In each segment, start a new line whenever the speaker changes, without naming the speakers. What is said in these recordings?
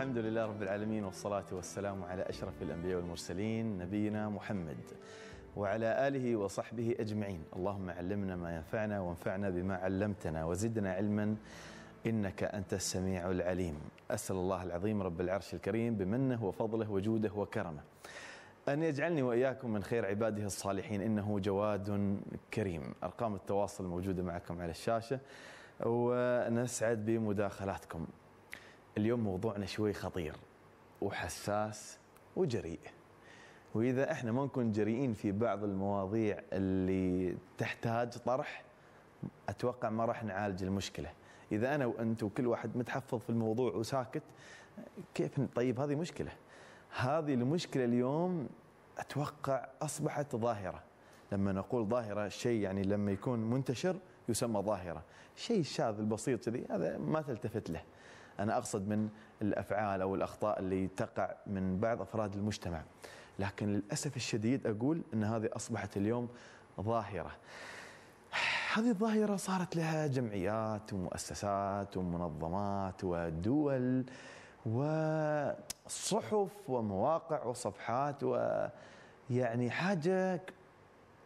الحمد لله رب العالمين والصلاة والسلام على أشرف الأنبياء والمرسلين نبينا محمد وعلى آله وصحبه أجمعين اللهم علمنا ما ينفعنا وانفعنا بما علمتنا وزدنا علما إنك أنت السميع العليم أسأل الله العظيم رب العرش الكريم بمنه وفضله وجوده وكرمه أن يجعلني وإياكم من خير عباده الصالحين إنه جواد كريم أرقام التواصل موجودة معكم على الشاشة ونسعد بمداخلاتكم اليوم موضوعنا شوي خطير وحساس وجريء وإذا إحنا ما نكون جريئين في بعض المواضيع اللي تحتاج طرح أتوقع ما راح نعالج المشكلة إذا أنا وأنت وكل واحد متحفظ في الموضوع وساكت كيف طيب هذه مشكلة هذه المشكلة اليوم أتوقع أصبحت ظاهرة لما نقول ظاهرة شيء يعني لما يكون منتشر يسمى ظاهرة شيء شاذ البسيط كذي هذا ما تلتفت له أنا أقصد من الأفعال أو الأخطاء اللي تقع من بعض أفراد المجتمع لكن للأسف الشديد أقول أن هذه أصبحت اليوم ظاهرة هذه الظاهرة صارت لها جمعيات ومؤسسات ومنظمات ودول وصحف ومواقع وصفحات ويعني حاجة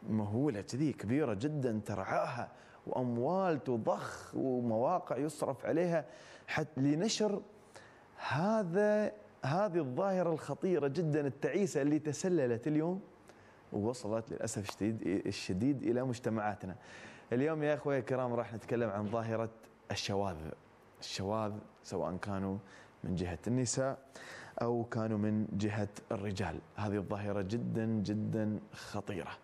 مهولة كذي كبيرة جدا ترعاها واموال تضخ ومواقع يصرف عليها حتى لنشر هذا هذه الظاهره الخطيره جدا التعيسه اللي تسللت اليوم ووصلت للاسف الشديد الشديد الى مجتمعاتنا. اليوم يا اخوي الكرام راح نتكلم عن ظاهره الشواذ. الشواذ سواء كانوا من جهه النساء او كانوا من جهه الرجال، هذه الظاهره جدا جدا خطيره.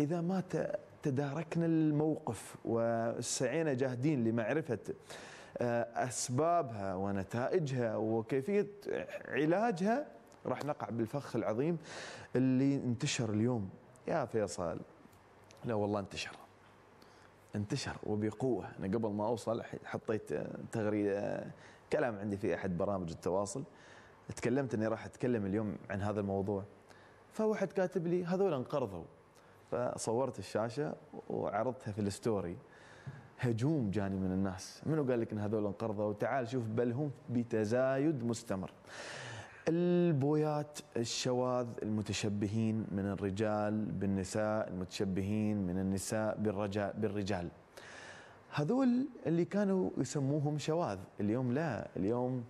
اذا مات تداركنا الموقف وسعينا جاهدين لمعرفه آه، اسبابها ونتائجها وكيفيه علاجها راح نقع بالفخ العظيم اللي انتشر اليوم يا فيصل لا والله انتشر انتشر وبقوه انا قبل ما اوصل حطيت آه، تغريده آه، كلام عندي في احد برامج التواصل تكلمت اني راح اتكلم اليوم عن هذا الموضوع فواحد كاتب لي هذول انقرضوا فصورت الشاشه وعرضتها في الستوري هجوم جاني من الناس منو قال لك ان هذول انقرضوا وتعال شوف بل هم بتزايد مستمر البويات الشواذ المتشبهين من الرجال بالنساء المتشبهين من النساء بالرجاء بالرجال هذول اللي كانوا يسموهم شواذ اليوم لا اليوم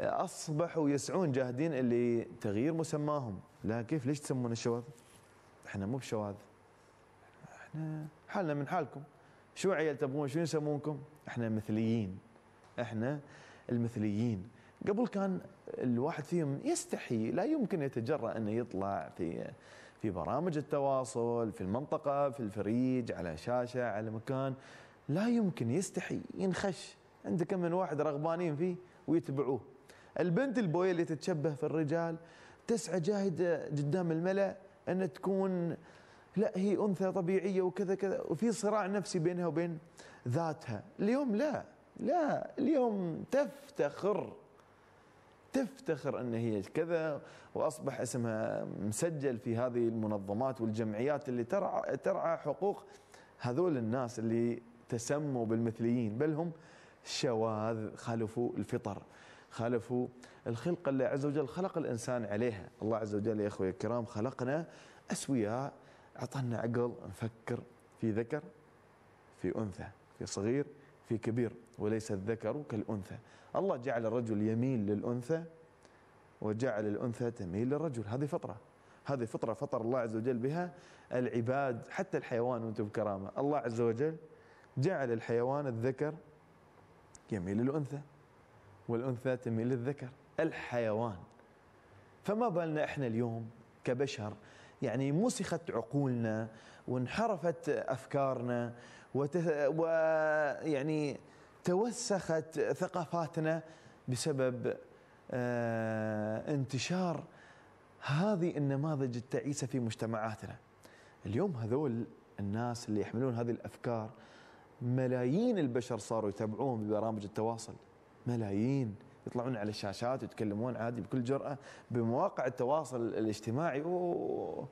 اصبحوا يسعون جاهدين اللي تغيير مسماهم لا كيف ليش تسمون الشواذ احنا مو بشواذ حالنا من حالكم شو عيال تبغون شو يسمونكم احنا مثليين احنا المثليين قبل كان الواحد فيهم يستحي لا يمكن يتجرأ انه يطلع في في برامج التواصل في المنطقه في الفريج على شاشه على مكان لا يمكن يستحي ينخش عند كم من واحد رغبانين فيه ويتبعوه البنت البويه اللي تتشبه في الرجال تسعى جاهده قدام الملأ ان تكون لا هي انثى طبيعيه وكذا كذا وفي صراع نفسي بينها وبين ذاتها اليوم لا لا اليوم تفتخر تفتخر ان هي كذا واصبح اسمها مسجل في هذه المنظمات والجمعيات اللي ترعى ترعى حقوق هذول الناس اللي تسموا بالمثليين بل هم شواذ خالفوا الفطر خالفوا الخلقه اللي عز وجل خلق الانسان عليها الله عز وجل يا اخوي الكرام خلقنا اسوياء اعطانا عقل نفكر في ذكر في انثى في صغير في كبير وليس الذكر كالانثى الله جعل الرجل يميل للانثى وجعل الانثى تميل للرجل هذه فطره هذه فطره فطر الله عز وجل بها العباد حتى الحيوان وانتم بكرامه الله عز وجل جعل الحيوان الذكر يميل للانثى والانثى تميل للذكر الحيوان فما بالنا احنا اليوم كبشر يعني مسخت عقولنا وانحرفت افكارنا ويعني توسخت ثقافاتنا بسبب آه، انتشار هذه النماذج التعيسه في مجتمعاتنا. اليوم هذول الناس اللي يحملون هذه الافكار ملايين البشر صاروا يتابعوهم ببرامج التواصل ملايين يطلعون على الشاشات ويتكلمون عادي بكل جرأة بمواقع التواصل الاجتماعي أوه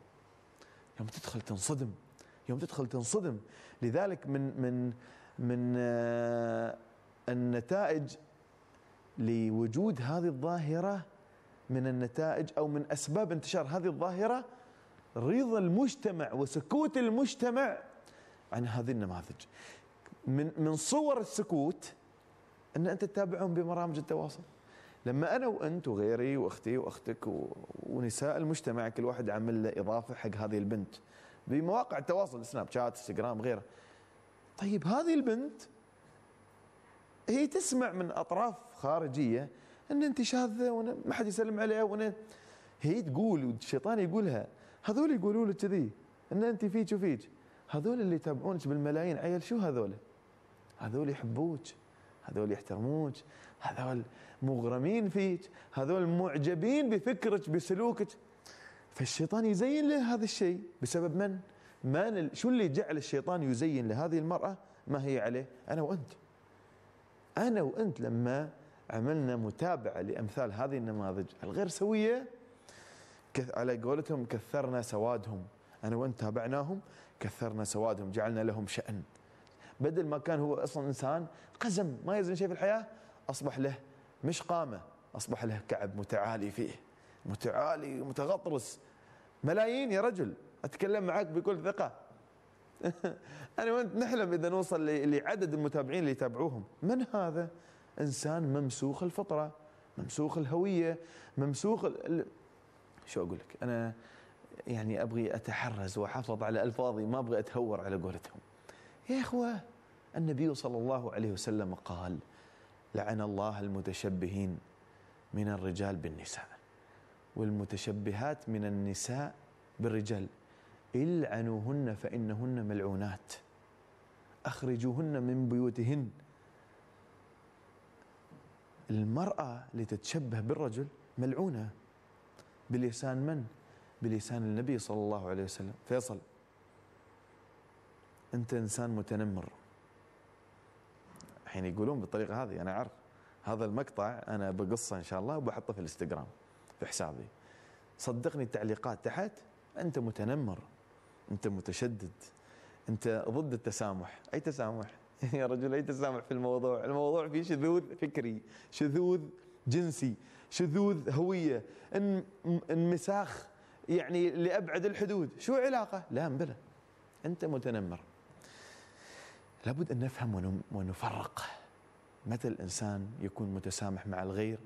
يوم تدخل تنصدم يوم تدخل تنصدم لذلك من من من آه، النتائج لوجود هذه الظاهرة من النتائج أو من أسباب انتشار هذه الظاهرة رضا المجتمع وسكوت المجتمع عن هذه النماذج من من صور السكوت ان انت تتابعهم ببرامج التواصل لما انا وانت وغيري واختي واختك ونساء المجتمع كل واحد عمل له اضافه حق هذه البنت بمواقع التواصل سناب شات انستغرام غيره طيب هذه البنت هي تسمع من اطراف خارجيه ان انت شاذه وان ما حد يسلم عليها وانا هي تقول والشيطان يقولها هذول يقولوا لك كذي ان انت فيك وفيك هذول اللي يتابعونك بالملايين عيل شو هذول؟ هذول يحبوك هذول يحترموك هذول مغرمين فيك هذول معجبين بفكرك بسلوكك فالشيطان يزين له هذا الشيء بسبب من؟ من شو اللي جعل الشيطان يزين لهذه المرأة ما هي عليه؟ أنا وأنت أنا وأنت لما عملنا متابعة لأمثال هذه النماذج الغير سوية على قولتهم كثرنا سوادهم أنا وأنت تابعناهم كثرنا سوادهم جعلنا لهم شأن بدل ما كان هو اصلا انسان قزم ما يزن شيء في الحياه اصبح له مش قامه اصبح له كعب متعالي فيه متعالي متغطرس ملايين يا رجل اتكلم معك بكل ثقه انا وانت نحلم اذا نوصل لعدد المتابعين اللي يتابعوهم من هذا انسان ممسوخ الفطره ممسوخ الهويه ممسوخ ال... شو اقول لك انا يعني ابغي اتحرز واحافظ على الفاظي ما ابغي اتهور على قولتهم يا اخوه النبي صلى الله عليه وسلم قال لعن الله المتشبهين من الرجال بالنساء والمتشبهات من النساء بالرجال العنوهن فإنهن ملعونات أخرجوهن من بيوتهن المرأة لتتشبه بالرجل ملعونة بلسان من؟ بلسان النبي صلى الله عليه وسلم فيصل أنت إنسان متنمر الحين يقولون بالطريقه هذه انا اعرف هذا المقطع انا بقصه ان شاء الله وبحطه في الانستغرام في حسابي صدقني التعليقات تحت انت متنمر انت متشدد انت ضد التسامح اي تسامح يا رجل اي تسامح في الموضوع الموضوع فيه شذوذ فكري شذوذ جنسي شذوذ هويه انمساخ يعني لابعد الحدود شو علاقه لا بلا انت متنمر لابد أن نفهم ونفرق متى الإنسان يكون متسامح مع الغير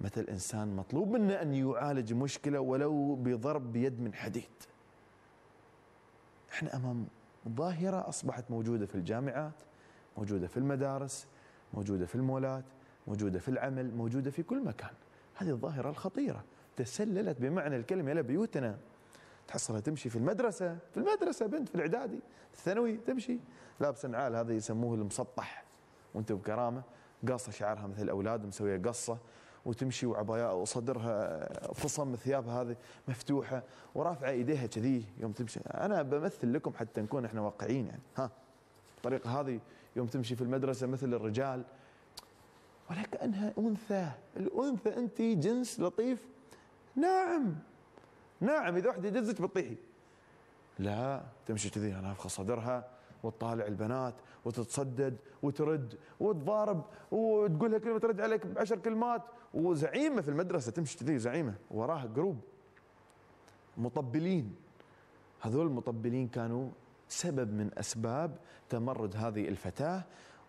متى الإنسان مطلوب منه أن يعالج مشكلة ولو بضرب يد من حديد احنا أمام ظاهرة أصبحت موجودة في الجامعات موجودة في المدارس موجودة في المولات موجودة في العمل موجودة في كل مكان هذه الظاهرة الخطيرة تسللت بمعنى الكلمة إلى بيوتنا تحصلها تمشي في المدرسه في المدرسه بنت في الاعدادي في الثانوي تمشي لابسه نعال هذا يسموه المسطح وانت بكرامه قاصه شعرها مثل الاولاد مسويه قصه وتمشي وعباية وصدرها فصم ثيابها هذه مفتوحه ورافعه ايديها كذي يوم تمشي انا بمثل لكم حتى نكون احنا واقعيين يعني ها الطريقه هذه يوم تمشي في المدرسه مثل الرجال ولا انثى الانثى انت جنس لطيف ناعم نعم اذا وحده دزت بتطيحي لا تمشي كذي انا افخى صدرها وتطالع البنات وتتصدد وترد وتضارب وتقولها كلمه ترد عليك بعشر كلمات وزعيمه في المدرسه تمشي كذي زعيمه وراها جروب مطبلين هذول المطبلين كانوا سبب من اسباب تمرد هذه الفتاه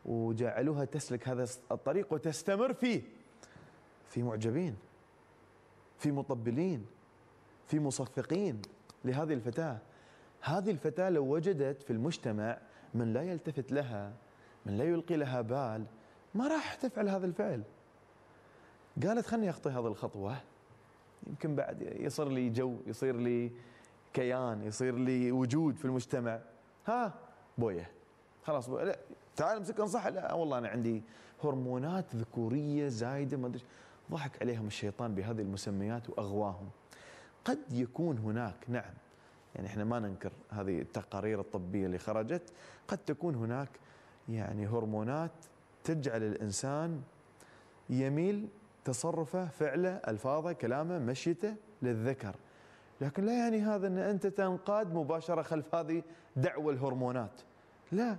وجعلوها تسلك هذا الطريق وتستمر فيه في معجبين في مطبلين في مصفقين لهذه الفتاة هذه الفتاة لو وجدت في المجتمع من لا يلتفت لها من لا يلقي لها بال ما راح تفعل هذا الفعل قالت خلني أخطي هذه الخطوة يمكن بعد يصير لي جو يصير لي كيان يصير لي وجود في المجتمع ها بويه خلاص بويه لا تعال امسك انصح لا والله انا عندي هرمونات ذكوريه زايده ما ادري ضحك عليهم الشيطان بهذه المسميات واغواهم قد يكون هناك نعم يعني احنا ما ننكر هذه التقارير الطبيه اللي خرجت قد تكون هناك يعني هرمونات تجعل الانسان يميل تصرفه فعله الفاظه كلامه مشيته للذكر لكن لا يعني هذا ان انت تنقاد مباشره خلف هذه دعوه الهرمونات لا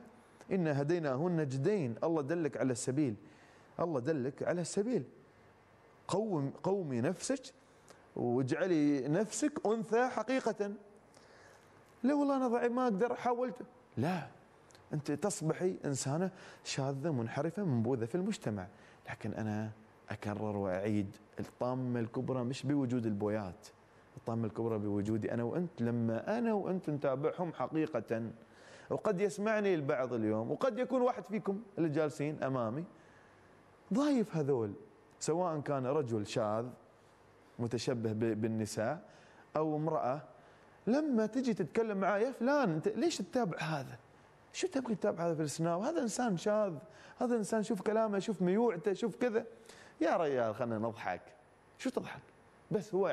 ان هديناه النجدين الله دلك على السبيل الله دلك على السبيل قوم قومي نفسك واجعلي نفسك انثى حقيقه لا والله انا ضعيف ما اقدر حاولت لا انت تصبحي انسانه شاذه منحرفه منبوذه في المجتمع لكن انا اكرر واعيد الطامه الكبرى مش بوجود البويات الطامه الكبرى بوجودي انا وانت لما انا وانت نتابعهم حقيقه وقد يسمعني البعض اليوم وقد يكون واحد فيكم اللي جالسين امامي ضايف هذول سواء كان رجل شاذ متشبه بالنساء او امراه لما تجي تتكلم معاه يا فلان انت ليش تتابع هذا؟ شو تبغي تتابع هذا في السناب؟ هذا انسان شاذ، هذا انسان شوف كلامه، شوف ميوعته، شوف كذا. يا ريال خلينا نضحك. شو تضحك؟ بس هو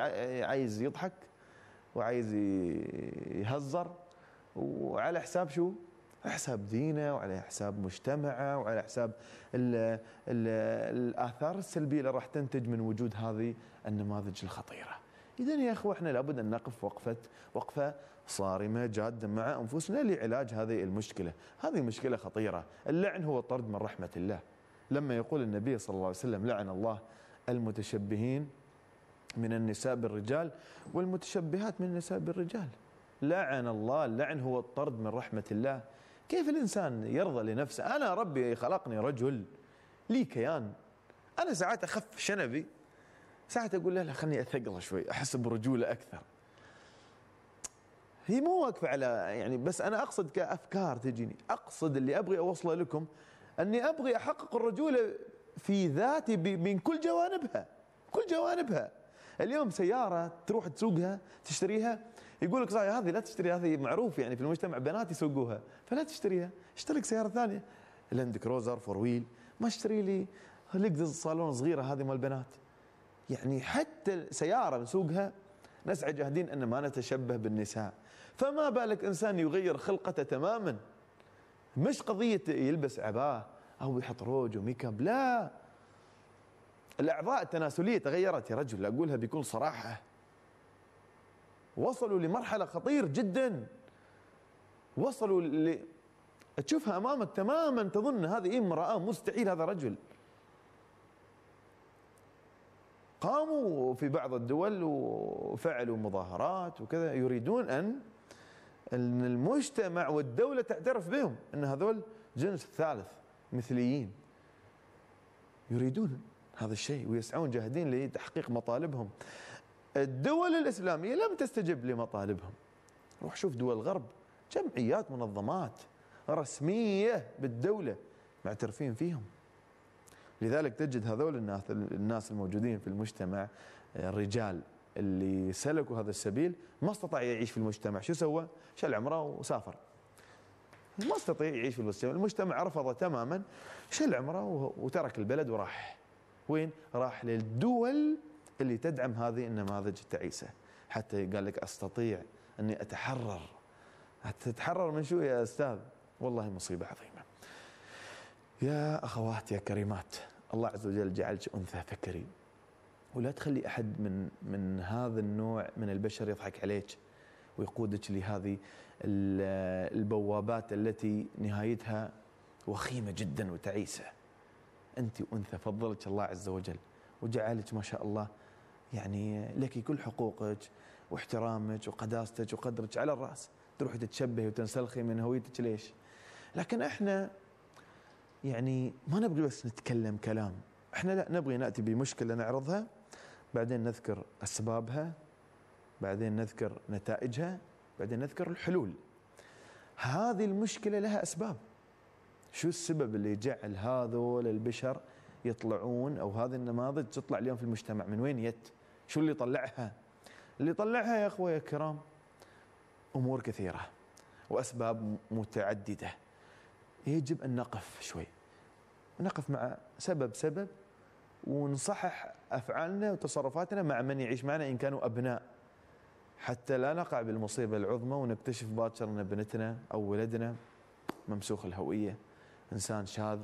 عايز يضحك وعايز يهزر وعلى حساب شو؟ على حساب دينه وعلى حساب مجتمعه وعلى حساب الـ الـ الاثار السلبيه اللي راح تنتج من وجود هذه النماذج الخطيره. اذا يا اخوه احنا لابد ان نقف وقفه وقفه صارمه جاده مع انفسنا لعلاج هذه المشكله، هذه مشكله خطيره، اللعن هو الطرد من رحمه الله. لما يقول النبي صلى الله عليه وسلم لعن الله المتشبهين من النساء بالرجال والمتشبهات من النساء بالرجال. لعن الله اللعن هو الطرد من رحمه الله كيف الإنسان يرضى لنفسه أنا ربي خلقني رجل لي كيان أنا ساعات أخف شنبي ساعات أقول لا لا خلني أثقله شوي أحس برجولة أكثر هي مو واقفة على يعني بس أنا أقصد كأفكار تجيني أقصد اللي أبغي أوصله لكم أني أبغي أحقق الرجولة في ذاتي من كل جوانبها كل جوانبها اليوم سيارة تروح تسوقها تشتريها يقول لك صحيح هذه لا تشتري هذه معروف يعني في المجتمع بنات يسوقوها فلا تشتريها اشترك سياره ثانيه لاند كروزر فور ويل ما اشتري لي لقدة صالون صغيره هذه مال البنات يعني حتى سياره نسوقها نسعى جاهدين ان ما نتشبه بالنساء فما بالك انسان يغير خلقته تماما مش قضيه يلبس عباه او يحط روج وميك اب لا الاعضاء التناسليه تغيرت يا رجل اقولها بكل صراحه وصلوا لمرحله خطير جدا وصلوا ل... تشوفها امامك تماما تظن هذه امراه مستحيل هذا رجل قاموا في بعض الدول وفعلوا مظاهرات وكذا يريدون ان ان المجتمع والدوله تعترف بهم ان هذول جنس ثالث مثليين يريدون هذا الشيء ويسعون جاهدين لتحقيق مطالبهم الدول الإسلامية لم تستجب لمطالبهم روح شوف دول الغرب جمعيات منظمات رسمية بالدولة معترفين فيهم لذلك تجد هذول الناس الناس الموجودين في المجتمع الرجال اللي سلكوا هذا السبيل ما استطاع يعيش في المجتمع شو سوى؟ شال عمره وسافر ما استطيع يعيش في المجتمع المجتمع رفضه تماما شال عمره وترك البلد وراح وين؟ راح للدول اللي تدعم هذه النماذج التعيسه حتى قال لك استطيع اني اتحرر تتحرر من شو يا استاذ والله مصيبه عظيمه يا اخوات يا كريمات الله عز وجل جعلك انثى فكري ولا تخلي احد من من هذا النوع من البشر يضحك عليك ويقودك لهذه البوابات التي نهايتها وخيمه جدا وتعيسه انت انثى فضلك الله عز وجل وجعلك ما شاء الله يعني لك كل حقوقك واحترامك وقداستك وقدرك على الراس تروحي تتشبهي وتنسلخي من هويتك ليش؟ لكن احنا يعني ما نبغي بس نتكلم كلام احنا لا نبغي ناتي بمشكله نعرضها بعدين نذكر اسبابها بعدين نذكر نتائجها بعدين نذكر الحلول هذه المشكله لها اسباب شو السبب اللي جعل هذول البشر يطلعون او هذه النماذج تطلع اليوم في المجتمع من وين يت؟ شو اللي طلعها اللي طلعها يا اخويا الكرام امور كثيره واسباب متعدده يجب ان نقف شوي نقف مع سبب سبب ونصحح افعالنا وتصرفاتنا مع من يعيش معنا ان كانوا ابناء حتى لا نقع بالمصيبه العظمى ونكتشف باكر ان بنتنا او ولدنا ممسوخ الهويه انسان شاذ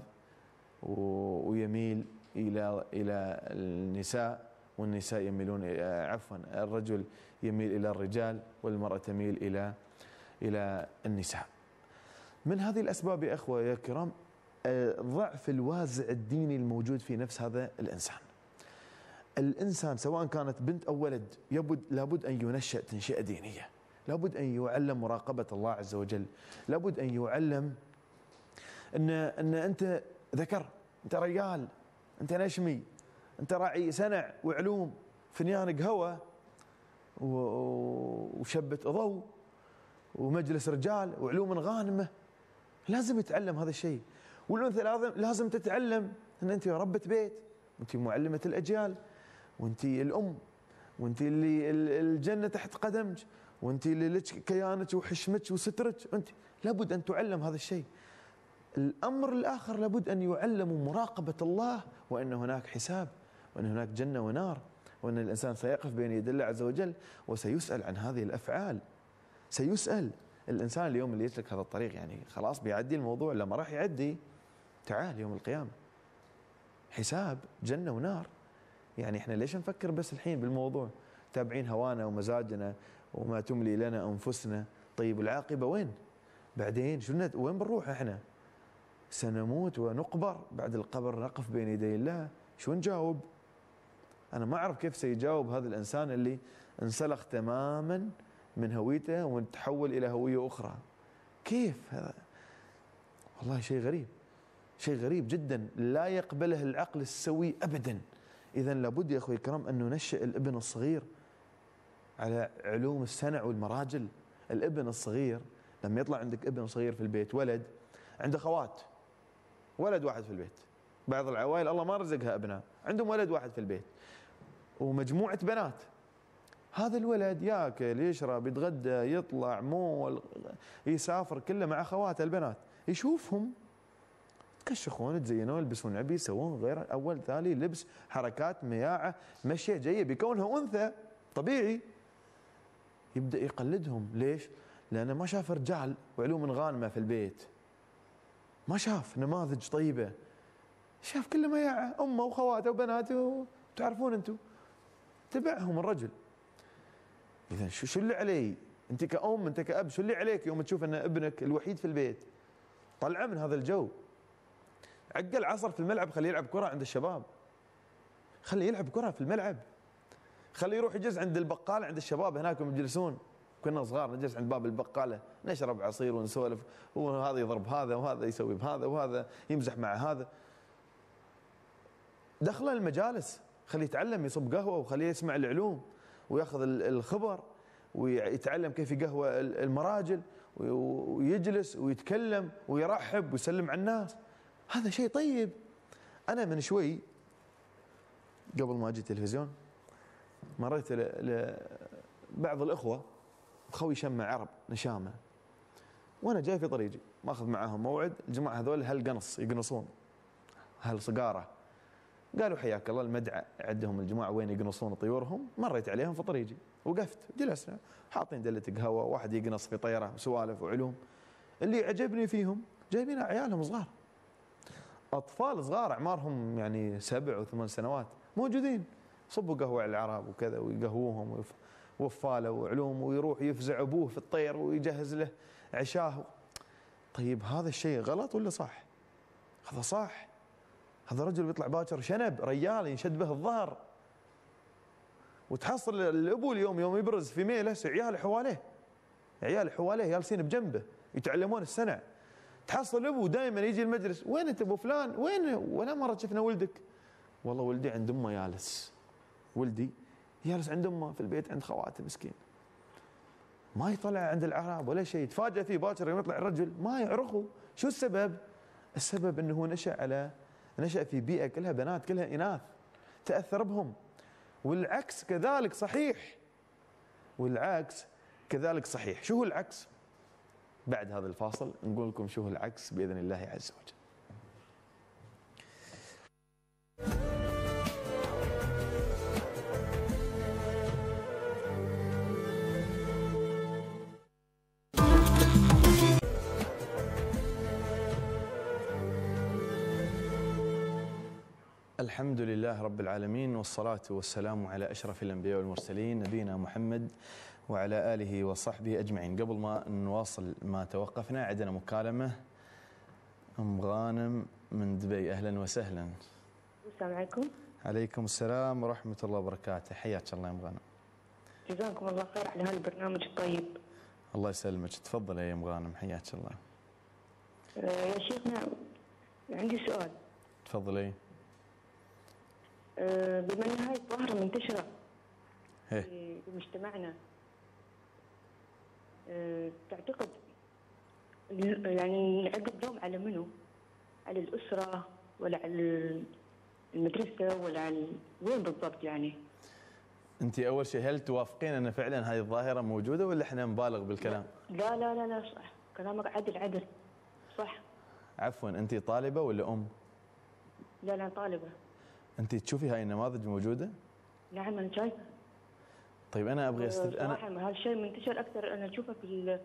ويميل الى الى النساء والنساء يميلون عفوا الرجل يميل إلى الرجال والمرأة تميل إلى إلى النساء من هذه الأسباب يا أخوة يا كرام ضعف الوازع الديني الموجود في نفس هذا الإنسان الإنسان سواء كانت بنت أو ولد يبد لابد أن ينشأ تنشئة دينية لابد أن يعلم مراقبة الله عز وجل لابد أن يعلم أن, أن أنت ذكر أنت ريال، أنت نشمي انت راعي سنع وعلوم فنيان قهوه وشبه ضوء ومجلس رجال وعلوم غانمه لازم يتعلم هذا الشيء والانثى لازم لازم تتعلم ان انت ربة بيت وانت معلمه الاجيال وانت الام وانت اللي الجنه تحت قدمك وانت اللي لك كيانك وحشمك وسترك انت لابد ان تعلم هذا الشيء الامر الاخر لابد ان يعلم مراقبه الله وان هناك حساب وأن هناك جنة ونار وأن الإنسان سيقف بين يدي الله عز وجل وسيسأل عن هذه الأفعال سيسأل الإنسان اليوم اللي يسلك هذا الطريق يعني خلاص بيعدي الموضوع لما راح يعدي تعال يوم القيامة حساب جنة ونار يعني احنا ليش نفكر بس الحين بالموضوع تابعين هوانا ومزاجنا وما تملي لنا أنفسنا طيب العاقبة وين بعدين شو وين بنروح احنا سنموت ونقبر بعد القبر نقف بين يدي الله شو نجاوب انا ما اعرف كيف سيجاوب هذا الانسان اللي انسلخ تماما من هويته وتحول الى هويه اخرى كيف هذا والله شيء غريب شيء غريب جدا لا يقبله العقل السوي ابدا اذا لابد يا اخوي الكرام ان ننشئ الابن الصغير على علوم السنع والمراجل الابن الصغير لما يطلع عندك ابن صغير في البيت ولد عنده خوات ولد واحد في البيت بعض العوائل الله ما رزقها ابناء عندهم ولد واحد في البيت ومجموعه بنات هذا الولد ياكل يشرب يتغدى يطلع مول يسافر كله مع اخواته البنات يشوفهم يتكشخون يتزينون يلبسون عبي يسوون غير اول ثاني لبس حركات مياعه مشيه جايه بكونها انثى طبيعي يبدا يقلدهم ليش؟ لانه ما شاف رجال وعلوم غانمه في البيت ما شاف نماذج طيبه شاف كله مياعه امه وخواته وبناته تعرفون انتم تبعهم الرجل اذا شو شو اللي علي انت كأم انت كأب شو اللي عليك يوم تشوف ان ابنك الوحيد في البيت طلعه من هذا الجو عقل عصر في الملعب خليه يلعب كره عند الشباب خليه يلعب كره في الملعب خليه يروح يجلس عند البقاله عند الشباب هناك يجلسون كنا صغار نجلس عند باب البقاله نشرب عصير ونسولف وهذا يضرب هذا وهذا يسوي بهذا وهذا يمزح مع هذا دخل المجالس خليه يتعلم يصب قهوه وخليه يسمع العلوم وياخذ الخبر ويتعلم كيف يقهوى المراجل ويجلس ويتكلم ويرحب ويسلم على الناس هذا شيء طيب انا من شوي قبل ما اجي التلفزيون مريت لبعض الاخوه خوي شمع عرب نشامه وانا جاي في طريقي ماخذ معاهم موعد الجماعه هذول هالقنص قنص يقنصون هل صقاره قالوا حياك الله المدعى عندهم الجماعه وين يقنصون طيورهم مريت عليهم في طريقي وقفت جلسنا حاطين دله قهوه واحد يقنص في طيره وسوالف وعلوم اللي عجبني فيهم جايبين عيالهم صغار اطفال صغار اعمارهم يعني سبع وثمان سنوات موجودين صبوا قهوه على العرب وكذا ويقهوهم وفاله وعلوم ويروح يفزع ابوه في الطير ويجهز له عشاه طيب هذا الشيء غلط ولا صح؟ هذا صح هذا الرجل بيطلع باكر شنب ريال ينشد به الظهر وتحصل الابو اليوم يوم يبرز في ميله عيال حواليه عيال حواليه جالسين بجنبه يتعلمون السنع تحصل الابو دائما يجي المجلس وين انت ابو فلان وين ولا مره شفنا ولدك والله ولدي عند امه جالس ولدي جالس عند امه في البيت عند خواته مسكين ما يطلع عند العرب ولا شيء يتفاجئ فيه باكر يوم يطلع الرجل ما يعرفه شو السبب السبب انه هو نشا على نشأ في بيئة كلها بنات كلها إناث تأثر بهم والعكس كذلك صحيح والعكس كذلك صحيح شو هو العكس بعد هذا الفاصل نقول لكم شو هو العكس بإذن الله عز وجل الحمد لله رب العالمين والصلاة والسلام على أشرف الأنبياء والمرسلين نبينا محمد وعلى آله وصحبه أجمعين قبل ما نواصل ما توقفنا عندنا مكالمة أم غانم من دبي أهلا وسهلا السلام عليكم عليكم السلام ورحمة الله وبركاته حياك الله يا أم غانم
جزاكم الله خير على هالبرنامج الطيب
الله يسلمك تفضل يا أم غانم حياك الله
آه، يا شيخنا عندي سؤال تفضلي آه، بما ان هاي الظاهره منتشره إيه. في مجتمعنا آه، تعتقد يعني نعقد لوم على منو؟ على الاسره ولا على المدرسه ولا على وين بالضبط يعني؟
انت اول شيء هل توافقين ان فعلا هذه الظاهره موجوده ولا احنا نبالغ بالكلام؟
لا لا لا لا صح كلامك عدل عدل
صح عفوا انت طالبه ولا ام؟
لا لا طالبه
انت تشوفي هاي النماذج موجوده؟
نعم انا شايفه
طيب انا ابغى استف... أه،
انا هالشيء منتشر اكثر انا اشوفه في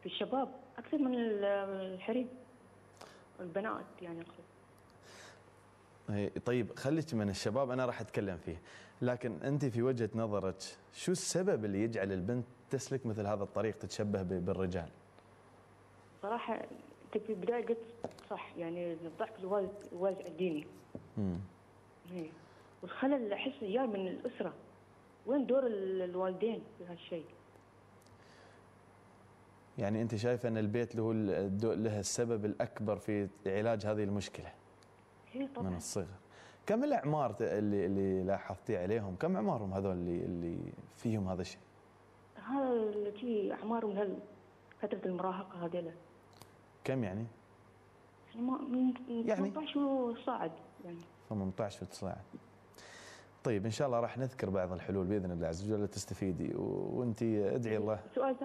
في الشباب اكثر من الحريم البنات يعني أقصد
طيب خليك من الشباب انا راح اتكلم فيه لكن انت في وجهه نظرك شو السبب اللي يجعل البنت تسلك مثل هذا الطريق تتشبه بالرجال
صراحه انت في البدايه قلت صح يعني الضحك الوالد الوالد الديني امم والخلل والخلل احس جاي من الاسره وين دور الوالدين في هالشيء؟
يعني انت شايفه ان البيت له له السبب الاكبر في علاج هذه المشكله.
هي إيه، طبعا من الصغر.
كم الاعمار اللي اللي لاحظتي عليهم؟ كم اعمارهم هذول اللي اللي فيهم هذا الشيء؟
هذا اللي اعمارهم هل فتره المراهقه هذيلا. كم يعني؟ يعني من 18 يعني وصاعد يعني
18 و 9 طيب ان شاء الله راح نذكر بعض الحلول باذن الله عز وجل تستفيدي وانت ادعي الله سؤال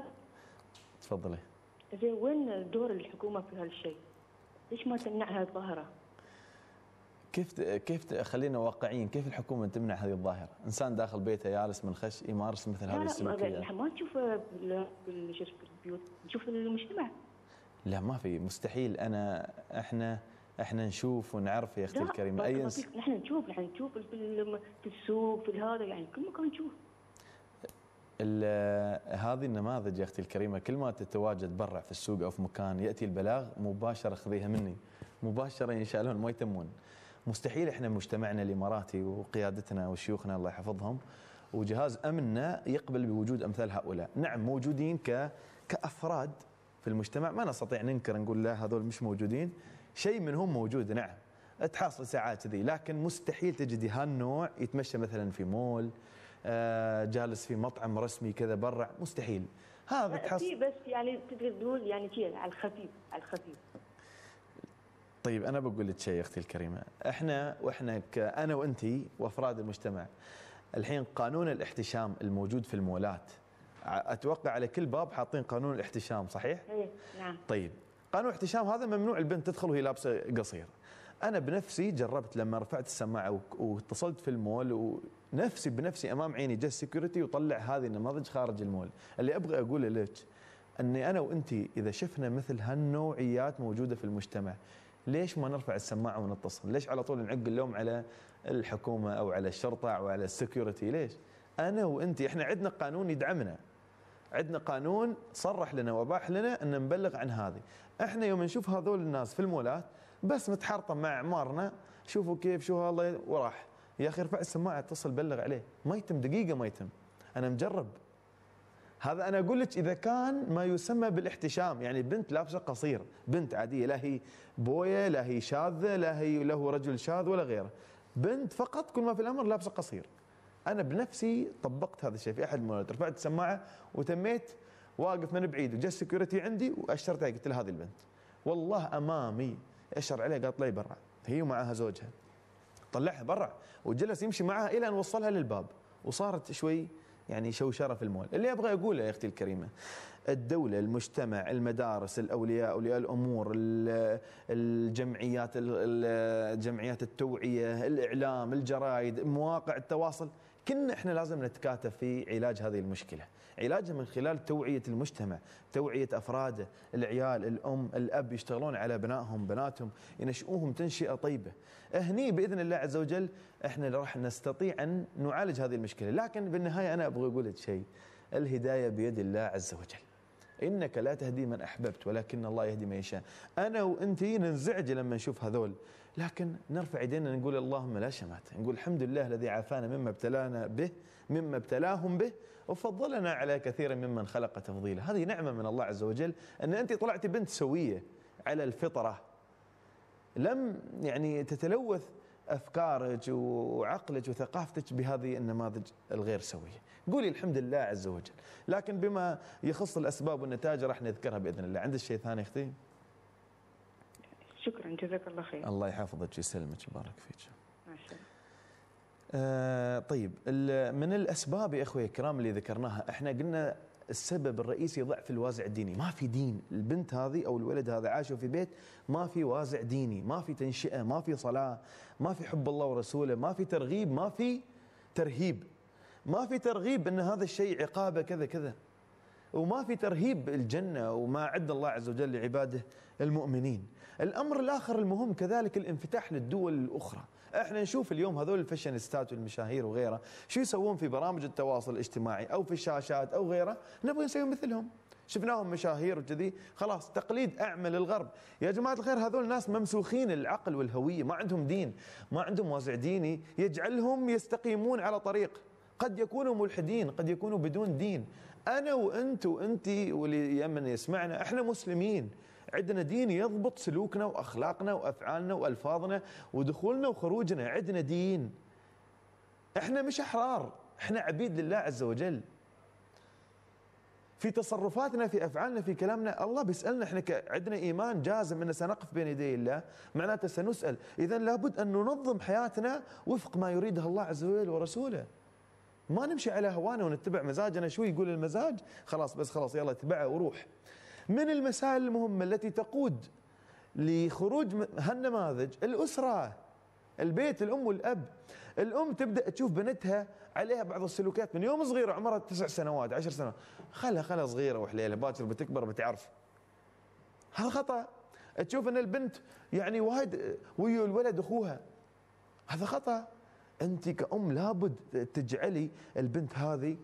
تفضلي
زين وين دور الحكومه في هالشيء؟ ليش ما تمنع هذه الظاهره؟
كيف كيف خلينا واقعيين كيف الحكومه تمنع هذه الظاهره؟ انسان داخل بيته يالس من خش يمارس إيه، مثل هذه السلوكيات.
ما تشوف بالبيوت نشوف المجتمع.
لا ما في مستحيل انا احنا احنا نشوف ونعرف يا اختي الكريمه اي
نحن نشوف نحن نشوف في السوق في هذا يعني كل مكان نشوف
هذه النماذج يا اختي الكريمه كل ما تتواجد برا في السوق او في مكان ياتي البلاغ مباشره خذيها مني مباشره ينشالون ما يتمون مستحيل احنا مجتمعنا الاماراتي وقيادتنا وشيوخنا الله يحفظهم وجهاز امننا يقبل بوجود امثال هؤلاء، نعم موجودين ك كافراد في المجتمع ما نستطيع ننكر نقول لا هذول مش موجودين شيء منهم موجود نعم تحصل ساعات كذي لكن مستحيل تجدي هالنوع يتمشى مثلا في مول آه، جالس في مطعم رسمي كذا برا مستحيل
هذا تحصل في بس يعني تقدر تقول يعني كذا على الخفيف على الخفيف
طيب انا بقول لك شيء اختي الكريمه احنا واحنا انا وانت وافراد المجتمع الحين قانون الاحتشام الموجود في المولات اتوقع على كل باب حاطين قانون الاحتشام صحيح؟ ايه نعم طيب قانون احتشام هذا ممنوع البنت تدخل وهي لابسه قصير انا بنفسي جربت لما رفعت السماعه واتصلت في المول ونفسي بنفسي امام عيني جا السكيورتي وطلع هذه النماذج خارج المول اللي ابغى اقوله لك اني انا وانت اذا شفنا مثل هالنوعيات موجوده في المجتمع ليش ما نرفع السماعه ونتصل؟ ليش على طول نعق اللوم على الحكومه او على الشرطه او على السكيورتي؟ ليش؟ انا وانت احنا عندنا قانون يدعمنا عندنا قانون صرح لنا وباح لنا ان نبلغ عن هذه احنا يوم نشوف هذول الناس في المولات بس متحرطه مع عمارنا شوفوا كيف شو الله وراح يا اخي ارفع السماعه اتصل بلغ عليه ما يتم دقيقه ما يتم انا مجرب هذا انا اقول لك اذا كان ما يسمى بالاحتشام يعني بنت لابسه قصير بنت عاديه لا هي بويه لا هي شاذه لا هي له رجل شاذ ولا غيره بنت فقط كل ما في الامر لابسه قصير انا بنفسي طبقت هذا الشيء في احد المولات رفعت السماعه وتميت واقف من بعيد وجا السكيورتي عندي واشرت عليه قلت له هذه البنت والله امامي اشر عليه قال طلعي برا هي ومعها زوجها طلعها برا وجلس يمشي معها الى ان وصلها للباب وصارت شوي يعني شوشره في المول اللي ابغى اقوله يا اختي الكريمه الدوله المجتمع المدارس الاولياء اولياء الامور الجمعيات الجمعيات التوعيه الاعلام الجرايد مواقع التواصل كنا احنا لازم نتكاتف في علاج هذه المشكله علاجها من خلال توعية المجتمع توعية أفراده العيال الأم الأب يشتغلون على أبنائهم بناتهم ينشئوهم تنشئة طيبة هني بإذن الله عز وجل إحنا راح نستطيع أن نعالج هذه المشكلة لكن بالنهاية أنا أبغى أقول لك شيء الهداية بيد الله عز وجل إنك لا تهدي من أحببت ولكن الله يهدي من يشاء أنا وأنت ننزعج لما نشوف هذول لكن نرفع يدينا نقول اللهم لا شماتة نقول الحمد لله الذي عافانا مما ابتلانا به مما ابتلاهم به وفضلنا على كثير ممن خلق تفضيلا هذه نعمة من الله عز وجل أن أنت طلعت بنت سوية على الفطرة لم يعني تتلوث أفكارك وعقلك وثقافتك بهذه النماذج الغير سوية قولي الحمد لله عز وجل لكن بما يخص الأسباب والنتائج راح نذكرها بإذن الله عندك شيء ثاني أختي؟
شكرا جزاك الله خير
الله يحفظك ويسلمك ويبارك فيك آه طيب من الاسباب يا اخوي الكرام اللي ذكرناها احنا قلنا السبب الرئيسي ضعف الوازع الديني ما في دين البنت هذه أو الولد هذا عاشوا في بيت ما في وازع ديني ما في تنشئة ما في صلاة ما في حب الله ورسوله ما في ترغيب ما في ترهيب ما في ترغيب أن هذا الشيء عقابة كذا كذا وما في ترهيب الجنة وما عد الله عز وجل لعباده المؤمنين الأمر الآخر المهم كذلك الانفتاح للدول الأخرى احنا نشوف اليوم هذول الفاشينيستات والمشاهير وغيره شو يسوون في برامج التواصل الاجتماعي أو في الشاشات أو غيره نبغى نسوي مثلهم شفناهم مشاهير وكذي خلاص تقليد اعمى للغرب يا جماعه الخير هذول ناس ممسوخين العقل والهويه ما عندهم دين ما عندهم وازع ديني يجعلهم يستقيمون على طريق قد يكونوا ملحدين قد يكونوا بدون دين انا وانت وانت واللي يمن يسمعنا احنا مسلمين عندنا دين يضبط سلوكنا واخلاقنا وافعالنا والفاظنا ودخولنا وخروجنا عندنا دين احنا مش احرار احنا عبيد لله عز وجل في تصرفاتنا في افعالنا في كلامنا الله بيسالنا احنا عندنا ايمان جازم ان سنقف بين يدي الله معناته سنسال اذا لابد ان ننظم حياتنا وفق ما يريده الله عز وجل ورسوله ما نمشي على هوانا ونتبع مزاجنا شو يقول المزاج خلاص بس خلاص يلا اتبعه وروح من المسائل المهمة التي تقود لخروج هالنماذج الأسرة البيت الأم والأب الأم تبدأ تشوف بنتها عليها بعض السلوكات من يوم صغيرة عمرها تسع سنوات عشر سنوات خلها خلها صغيرة وحليلة باكر بتكبر بتعرف هذا خطأ تشوف أن البنت يعني وايد ويو الولد أخوها هذا خطأ انت كأم لابد تجعلي البنت هذه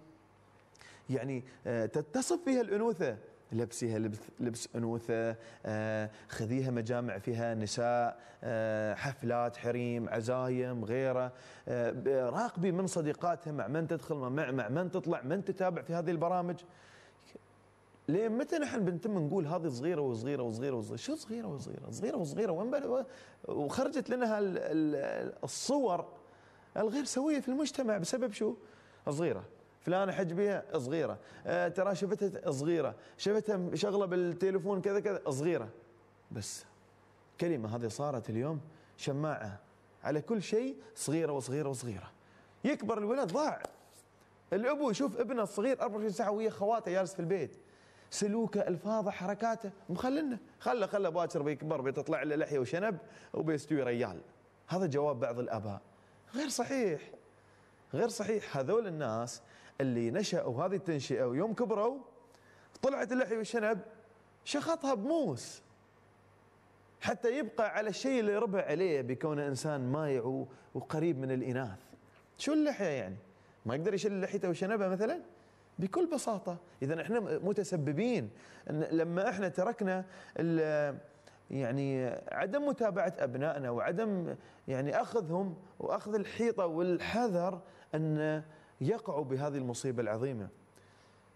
يعني آه، تتصف فيها الانوثه لبسيها لبس, لبس انوثه آه، خذيها مجامع فيها نساء آه، حفلات حريم عزايم غيره راقبي من صديقاتها مع من تدخل مع مع من تطلع من تتابع في هذه البرامج ليه متى نحن بنتم نقول هذه صغيره وصغيره وصغيره وصغيره شو صغيره وصغيره صغيره وصغيره وين وخرجت لنا الصور الغير سويه في المجتمع بسبب شو؟ صغيره فلانه حج بها صغيره آه ترى شفتها صغيره شفتها شغله بالتليفون كذا كذا صغيره بس كلمه هذه صارت اليوم شماعه على كل شيء صغيره وصغيره وصغيره يكبر الولد ضاع الابو يشوف ابنه الصغير 24 ساعه ويا خواته جالس في البيت سلوكه الفاظه حركاته مخلنا خله خله باكر بيكبر بتطلع له لحيه وشنب وبيستوي ريال هذا جواب بعض الاباء غير صحيح غير صحيح هذول الناس اللي نشأوا هذه التنشئة ويوم كبروا طلعت اللحية والشنب شخطها بموس حتى يبقى على الشيء اللي ربع عليه بكونه إنسان مايع وقريب من الإناث شو اللحية يعني ما يقدر يشيل لحيته وشنبه مثلا بكل بساطة إذا إحنا متسببين لما إحنا تركنا يعني عدم متابعه ابنائنا وعدم يعني اخذهم واخذ الحيطه والحذر ان يقعوا بهذه المصيبه العظيمه.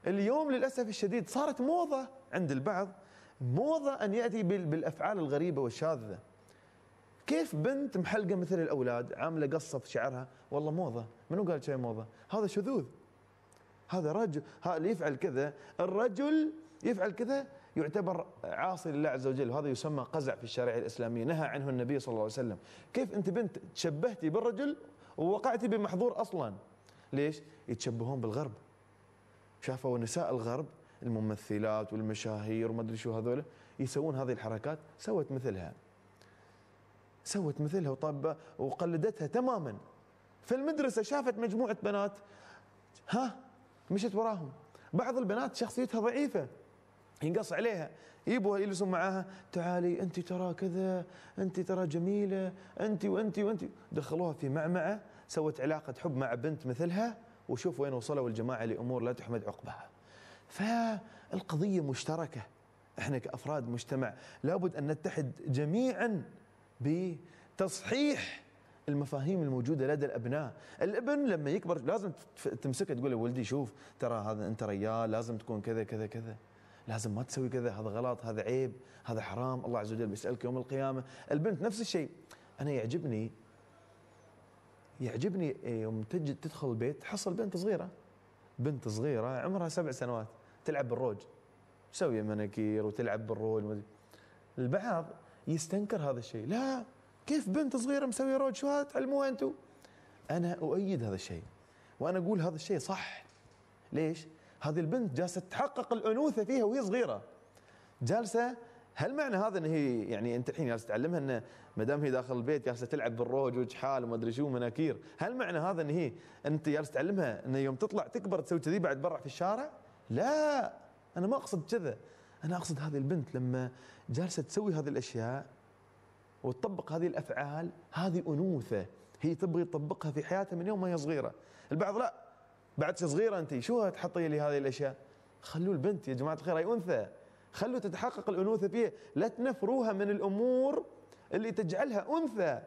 اليوم للاسف الشديد صارت موضه عند البعض موضه ان ياتي بالافعال الغريبه والشاذه. كيف بنت محلقه مثل الاولاد عامله قصه في شعرها والله موضه منو قال شيء موضه هذا شذوذ هذا رجل اللي يفعل كذا الرجل يفعل كذا يعتبر عاصي لله عز وجل وهذا يسمى قزع في الشريعة الإسلامية نهى عنه النبي صلى الله عليه وسلم كيف أنت بنت تشبهتي بالرجل ووقعتي بمحظور أصلا ليش؟ يتشبهون بالغرب شافوا نساء الغرب الممثلات والمشاهير وما ادري شو هذول يسوون هذه الحركات سوت مثلها سوت مثلها وطب وقلدتها تماما فالمدرسة شافت مجموعة بنات ها مشت وراهم بعض البنات شخصيتها ضعيفة ينقص عليها يبوا يجلسون معاها تعالي انت ترى كذا انت ترى جميله انت وانت وانت دخلوها في معمعه سوت علاقه حب مع بنت مثلها وشوف وين وصلوا الجماعه لامور لا تحمد عقبها فالقضيه مشتركه احنا كافراد مجتمع لابد ان نتحد جميعا بتصحيح المفاهيم الموجوده لدى الابناء، الابن لما يكبر لازم تمسكه تقول له ولدي شوف ترى هذا انت ريال لازم تكون كذا كذا كذا. لازم ما تسوي كذا هذا غلط هذا عيب هذا حرام الله عز وجل بيسألك يوم القيامة البنت نفس الشيء أنا يعجبني يعجبني يوم تجد تدخل البيت تحصل بنت صغيرة بنت صغيرة عمرها سبع سنوات تلعب بالروج مسوية مناكير وتلعب بالروج البعض يستنكر هذا الشيء لا كيف بنت صغيرة مسوية روج شو هذا تعلموها أنتم أنا أؤيد هذا الشيء وأنا أقول هذا الشيء صح ليش؟ هذه البنت جالسه تحقق الانوثه فيها وهي صغيره جالسه هل معنى هذا ان هي يعني انت الحين جالس تعلمها ان ما دام هي داخل البيت جالسه تلعب بالروج وجحال وما ادري شو ومناكير، هل معنى هذا ان هي انت جالس تعلمها ان يوم تطلع تكبر تسوي كذي بعد برا في الشارع؟ لا انا ما اقصد كذا، انا اقصد هذه البنت لما جالسه تسوي هذه الاشياء وتطبق هذه الافعال هذه انوثه هي تبغي تطبقها في حياتها من يوم ما هي صغيره، البعض لا بعد صغيره انت شو تحطي لي هذه الاشياء خلوا البنت يا جماعه الخير هي انثى خلوا تتحقق الانوثه فيها لا تنفروها من الامور اللي تجعلها انثى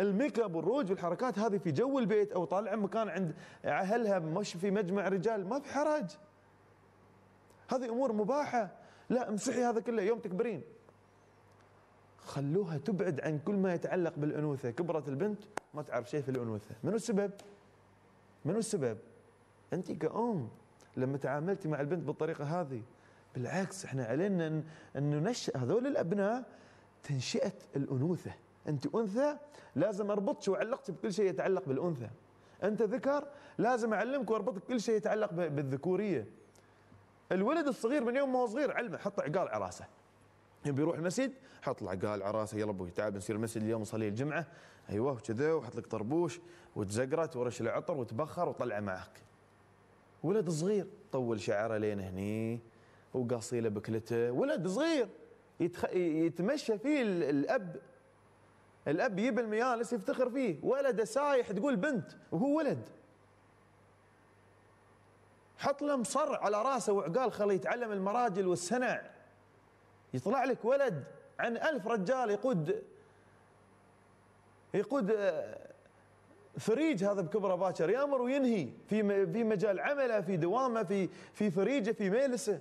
الميك اب والروج والحركات هذه في جو البيت او طالعه مكان عند اهلها مش في مجمع رجال ما في حرج هذه امور مباحه لا امسحي هذا كله يوم تكبرين خلوها تبعد عن كل ما يتعلق بالانوثه كبرت البنت ما تعرف شيء في الانوثه منو السبب منو السبب انت كأم لما تعاملتي مع البنت بالطريقه هذه بالعكس احنا علينا ان ننشئ هذول الابناء تنشئه الانوثه انت انثى لازم اربطك واعلقك بكل شيء يتعلق بالانثى انت ذكر لازم اعلمك واربطك بكل شيء يتعلق بالذكوريه الولد الصغير من يوم ما هو صغير علمه حط عقال على راسه يبي يروح المسجد حط له عقال على راسه يلا ابوي تعال نسير المسجد اليوم نصلي الجمعه ايوه وكذا وحط لك طربوش وتزقرت ورش العطر وتبخر وطلعه معك ولد صغير طول شعره لين هني وقاصي له بكلته ولد صغير يتخ... يتمشى فيه الاب الاب يجيب الميالس يفتخر فيه ولده سايح تقول بنت وهو ولد حط له مصر على راسه وعقال خليه يتعلم المراجل والسنع يطلع لك ولد عن ألف رجال يقود يقود آه، فريج هذا بكبره باكر يامر وينهي في في مجال عمله في دوامه في في فريجه في ميلسه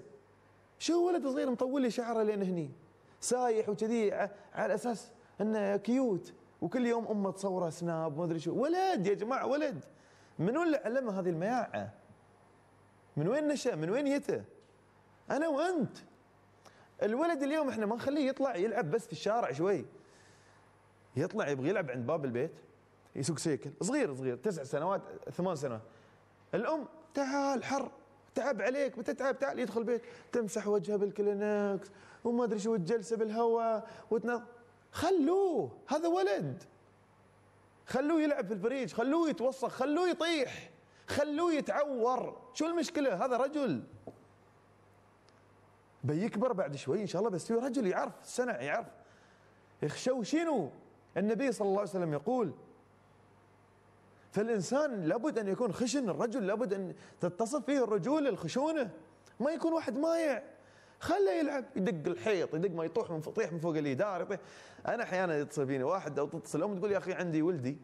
شو ولد صغير مطول لي شعره لين هني سايح وكذي على اساس انه كيوت وكل يوم امه تصوره سناب ما ادري شو ولد يا جماعه ولد من وين اللي علمه هذه المياعه؟ من وين نشا؟ من وين يته؟ انا وانت الولد اليوم احنا ما نخليه يطلع يلعب بس في الشارع شوي يطلع يبغى يلعب عند باب البيت يسوق سيكل صغير صغير تسع سنوات ثمان سنوات الام تعال حر تعب عليك متى تعب تعال يدخل البيت تمسح وجهه بالكلينكس وما ادري شو الجلسه بالهواء وتنظ خلوه هذا ولد خلوه يلعب في البريج خلوه يتوسخ خلوه يطيح خلوه يتعور شو المشكله هذا رجل بيكبر بعد شوي ان شاء الله بس رجل يعرف السنه يعرف يخشوا شنو النبي صلى الله عليه وسلم يقول فالإنسان لابد أن يكون خشن الرجل لابد أن تتصف فيه الرجولة الخشونة ما يكون واحد مايع خله يلعب يدق الحيط يدق ما يطوح من يطيح من فوق الجدار يطيح انا احيانا يتصل فيني واحد او تتصل ام تقول يا اخي عندي ولدي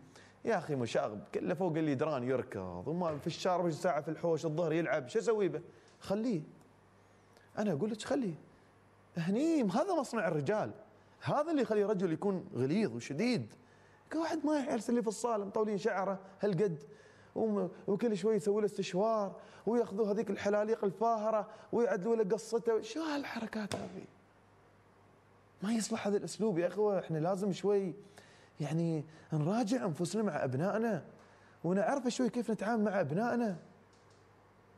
يا اخي مشاغب كله فوق الجدران يركض وما في الشارع ساعه في الحوش الظهر يلعب شو اسوي به؟ خليه انا اقول لك خليه هني هذا مصنع الرجال هذا اللي يخلي الرجل يكون غليظ وشديد كل واحد ما يحرس اللي في الصاله مطولين شعره هالقد وكل شوي يسوي له استشوار وياخذوا هذيك الحلاليق الفاهره ويعدلوا له قصته شو هالحركات هذه؟ ما يصلح هذا الاسلوب يا اخوه احنا لازم شوي يعني نراجع انفسنا مع ابنائنا ونعرف شوي كيف نتعامل مع ابنائنا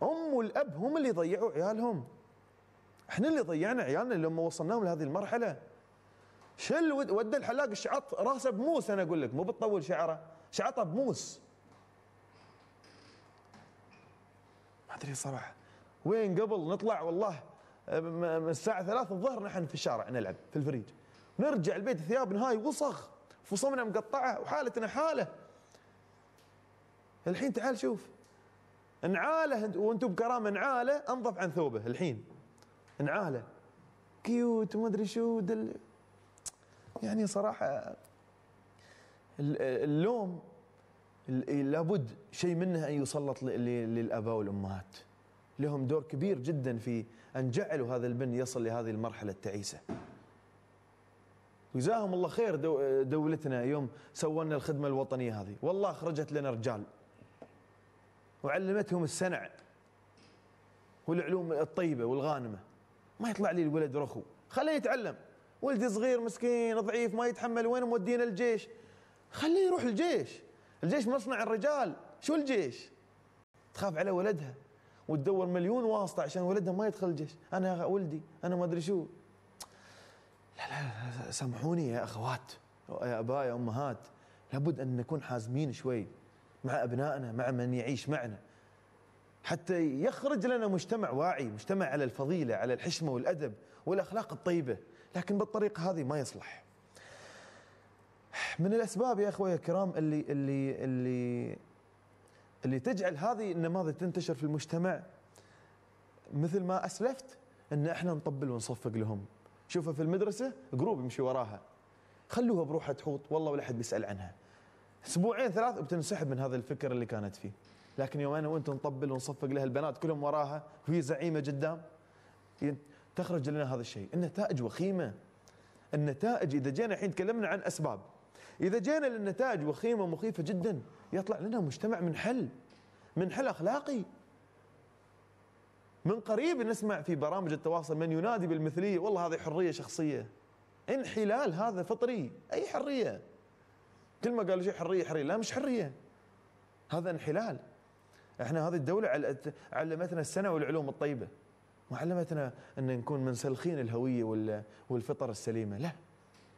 ام والاب هم اللي ضيعوا عيالهم احنا اللي ضيعنا عيالنا لما وصلناهم لهذه المرحله شل ود الحلاق شعط راسه بموس انا اقول لك مو بتطول شعره شعطه بموس ما ادري صراحه وين قبل نطلع والله من الساعه 3 الظهر نحن في الشارع نلعب في الفريج نرجع البيت ثيابنا هاي وسخ فصمنا مقطعه وحالتنا حاله الحين تعال شوف نعاله وانتم بكرامه نعاله انظف عن ثوبه الحين نعاله كيوت وما ادري شو دل يعني صراحه اللوم إيه، لابد شيء منه ان يسلط للاباء والامهات لهم دور كبير جدا في ان جعلوا هذا البن يصل لهذه المرحله التعيسه. جزاهم الله خير دولتنا يوم سووا لنا الخدمه الوطنيه هذه، والله خرجت لنا رجال وعلمتهم السنع والعلوم الطيبه والغانمه. ما يطلع لي الولد رخو، خليه يتعلم. ولدي صغير مسكين ضعيف ما يتحمل وين مودينا الجيش خليه يروح الجيش الجيش مصنع الرجال شو الجيش تخاف على ولدها وتدور مليون واسطة عشان ولدها ما يدخل الجيش أنا ولدي أنا ما أدري شو لا, لا لا سامحوني يا أخوات يا أباء يا أمهات لابد أن نكون حازمين شوي مع أبنائنا مع من يعيش معنا حتى يخرج لنا مجتمع واعي مجتمع على الفضيلة على الحشمة والأدب والأخلاق الطيبة لكن بالطريقه هذه ما يصلح من الاسباب يا اخوي الكرام اللي اللي اللي اللي تجعل هذه النماذج تنتشر في المجتمع مثل ما اسلفت ان احنا نطبل ونصفق لهم شوفها في المدرسه جروب يمشي وراها خلوها بروحها تحوط والله ولا حد بيسال عنها اسبوعين ثلاث بتنسحب من هذا الفكر اللي كانت فيه لكن يوم انا وانت نطبل ونصفق لها البنات كلهم وراها وهي زعيمه قدام تخرج لنا هذا الشيء النتائج وخيمة النتائج إذا جينا الحين تكلمنا عن أسباب إذا جينا للنتائج وخيمة مخيفة جدا يطلع لنا مجتمع منحل منحل أخلاقي من قريب نسمع في برامج التواصل من ينادي بالمثلية والله هذه حرية شخصية انحلال هذا فطري أي حرية كل ما قالوا شيء حرية حرية لا مش حرية هذا انحلال احنا هذه الدولة علمتنا السنة والعلوم الطيبة وعلمتنا أن نكون منسلخين الهوية والفطر السليمة لا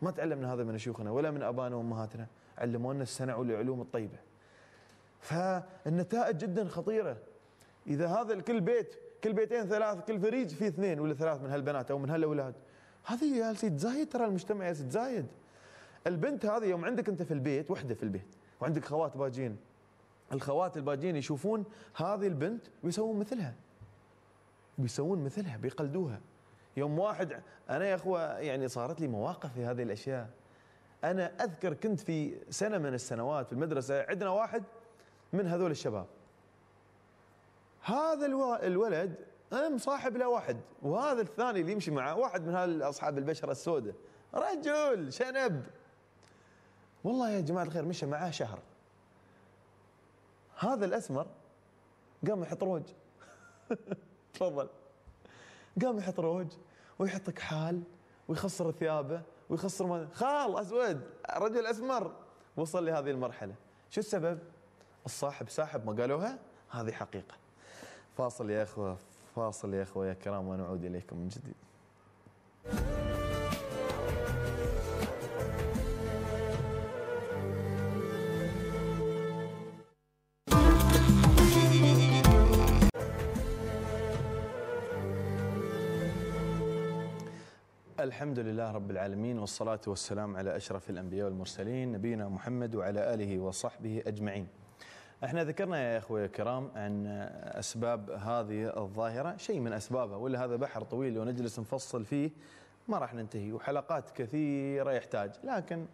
ما تعلمنا هذا من شيوخنا ولا من أبانا وأمهاتنا علمونا السنع والعلوم الطيبة فالنتائج جدا خطيرة إذا هذا الكل بيت كل بيتين ثلاث كل فريج في اثنين ولا ثلاث من هالبنات أو من هالأولاد هذه يا تزايد ترى المجتمع يا يتزايد البنت هذه يوم عندك أنت في البيت وحدة في البيت وعندك خوات باجين الخوات الباجين يشوفون هذه البنت ويسوون مثلها بيسوون مثلها بيقلدوها يوم واحد انا يا اخوه يعني صارت لي مواقف في هذه الاشياء انا اذكر كنت في سنه من السنوات في المدرسه عندنا واحد من هذول الشباب هذا الولد ام صاحب له واحد وهذا الثاني اللي يمشي معه واحد من اصحاب البشره السوداء رجل شنب والله يا جماعه الخير مشى معاه شهر هذا الاسمر قام يحط روج تفضل قام يحط روج ويحط كحال ويخسر ثيابه ويخسر ما خال اسود رجل اسمر وصل لهذه المرحله شو السبب الصاحب ساحب ما قالوها هذه حقيقه فاصل يا اخوه فاصل يا اخوه يا كرام ونعود اليكم من جديد الحمد لله رب العالمين والصلاة والسلام على أشرف الأنبياء والمرسلين نبينا محمد وعلى آله وصحبه أجمعين احنا ذكرنا يا أخوة الكرام عن اسباب هذه الظاهره شيء من اسبابها ولا هذا بحر طويل لو نجلس نفصل فيه ما راح ننتهي وحلقات كثيره يحتاج لكن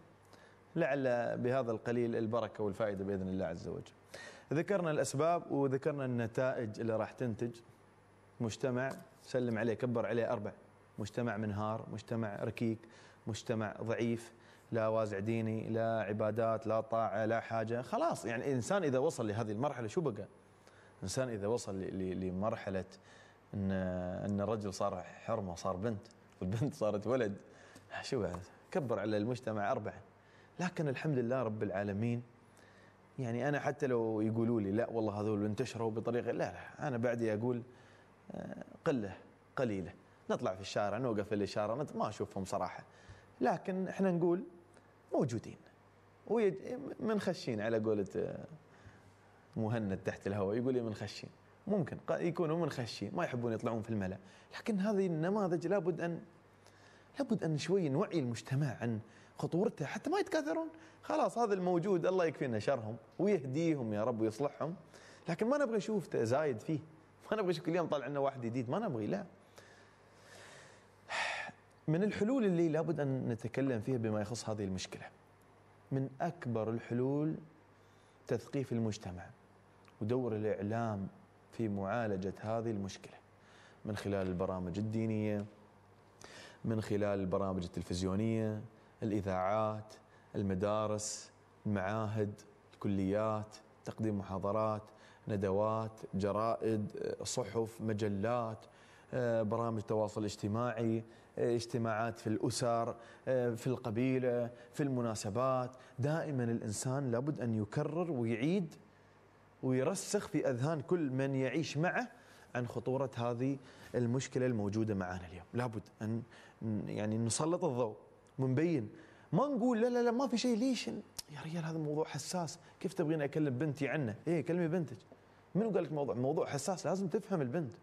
لعل بهذا القليل البركه والفائده باذن الله عز وجل. ذكرنا الاسباب وذكرنا النتائج اللي راح تنتج مجتمع سلم عليه كبر عليه اربع مجتمع منهار مجتمع ركيك مجتمع ضعيف لا وازع ديني لا عبادات لا طاعة لا حاجة خلاص يعني الإنسان إذا وصل لهذه المرحلة شو بقى الإنسان إذا وصل لمرحلة أن, إن الرجل صار حرمة صار بنت والبنت صارت ولد شو بعد كبر على المجتمع أربعة لكن الحمد لله رب العالمين يعني أنا حتى لو يقولوا لي لا والله هذول انتشروا بطريقة لا لا أنا بعدي أقول آه، قلة قليلة نطلع في الشارع نوقف في الاشاره ما اشوفهم صراحه لكن احنا نقول موجودين منخشين على قولة آه، مهند تحت الهواء يقول لي منخشين ممكن يكونوا منخشين ما يحبون يطلعون في الملا لكن هذه النماذج لابد ان لابد ان شوي نوعي المجتمع عن خطورته حتى ما يتكاثرون خلاص هذا الموجود الله يكفينا شرهم ويهديهم يا رب ويصلحهم لكن ما نبغى نشوف زايد فيه ما نبغى نشوف كل يوم طالع لنا واحد جديد ما نبغي لا من الحلول اللي لابد أن نتكلم فيها بما يخص هذه المشكلة من أكبر الحلول تثقيف المجتمع ودور الإعلام في معالجة هذه المشكلة من خلال البرامج الدينية من خلال البرامج التلفزيونية الإذاعات المدارس المعاهد الكليات تقديم محاضرات ندوات جرائد صحف مجلات آه، برامج تواصل اجتماعي اجتماعات في الأسر آه، في القبيلة في المناسبات دائما الإنسان لابد أن يكرر ويعيد ويرسخ في أذهان كل من يعيش معه عن خطورة هذه المشكلة الموجودة معنا اليوم لابد أن يعني نسلط الضوء ونبين ما نقول لا لا لا ما في شيء ليش يا ريال هذا موضوع حساس كيف تبغين أكلم بنتي عنه إيه كلمي بنتك منو قال لك موضوع موضوع حساس لازم تفهم البنت